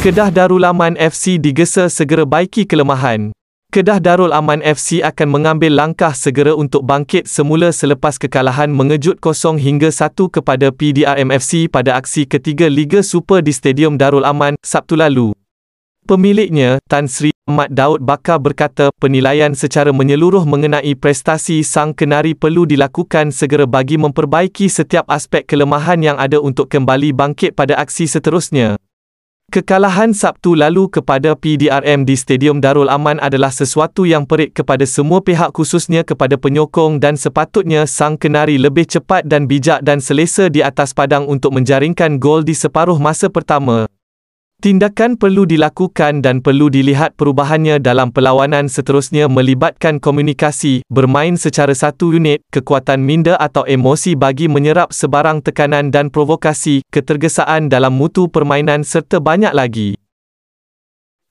Kedah Darul Aman FC digesa segera baiki kelemahan. Kedah Darul Aman FC akan mengambil langkah segera untuk bangkit semula selepas kekalahan mengejut kosong hingga satu kepada PDRM FC pada aksi ketiga Liga Super di Stadium Darul Aman, Sabtu lalu. Pemiliknya, Tan Sri Ahmad Daud Bakar berkata, penilaian secara menyeluruh mengenai prestasi sang kenari perlu dilakukan segera bagi memperbaiki setiap aspek kelemahan yang ada untuk kembali bangkit pada aksi seterusnya. Kekalahan Sabtu lalu kepada PDRM di Stadium Darul Aman adalah sesuatu yang perik kepada semua pihak khususnya kepada penyokong dan sepatutnya sang kenari lebih cepat dan bijak dan selesa di atas padang untuk menjaringkan gol di separuh masa pertama. Tindakan perlu dilakukan dan perlu dilihat perubahannya dalam perlawanan seterusnya melibatkan komunikasi, bermain secara satu unit, kekuatan minda atau emosi bagi menyerap sebarang tekanan dan provokasi, ketergesaan dalam mutu permainan serta banyak lagi.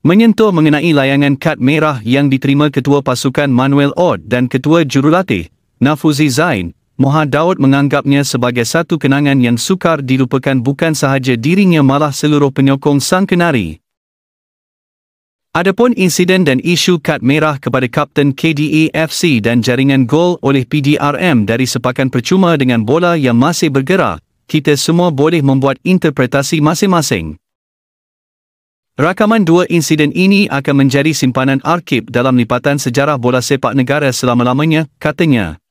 Menyentuh mengenai layangan kad merah yang diterima Ketua Pasukan Manuel Odd dan Ketua Jurulatih, Nafuzi Zain, Moha Daud menganggapnya sebagai satu kenangan yang sukar dilupakan bukan sahaja dirinya malah seluruh penyokong sang kenari. Adapun insiden dan isu kad merah kepada Kapten KDE dan jaringan gol oleh PDRM dari sepakan percuma dengan bola yang masih bergerak, kita semua boleh membuat interpretasi masing-masing. Rakaman dua insiden ini akan menjadi simpanan arkib dalam lipatan sejarah bola sepak negara selama-lamanya, katanya.